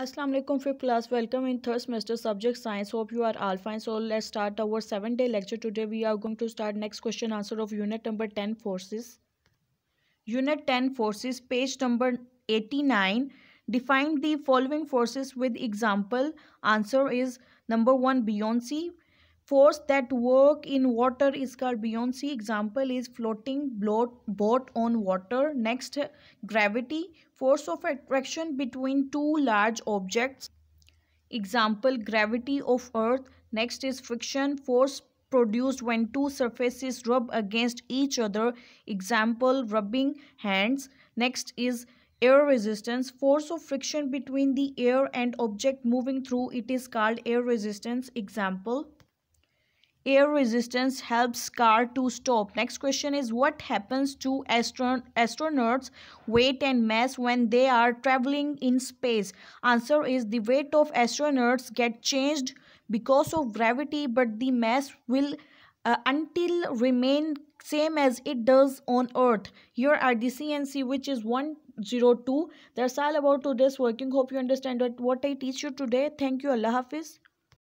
Assalamu alaikum fifth class welcome in third semester subject science hope you are all fine so let's start our 7 day lecture today we are going to start next question answer of unit number 10 forces unit 10 forces page number 89 define the following forces with example answer is number 1 c force that work in water is called sea example is floating boat on water next gravity force of attraction between two large objects example gravity of earth next is friction force produced when two surfaces rub against each other example rubbing hands next is air resistance force of friction between the air and object moving through it is called air resistance example air resistance helps car to stop next question is what happens to astron astronauts weight and mass when they are traveling in space answer is the weight of astronauts get changed because of gravity but the mass will uh, until remain same as it does on earth here are the cnc which is 102 that's all about today's working hope you understand what i teach you today thank you allah hafiz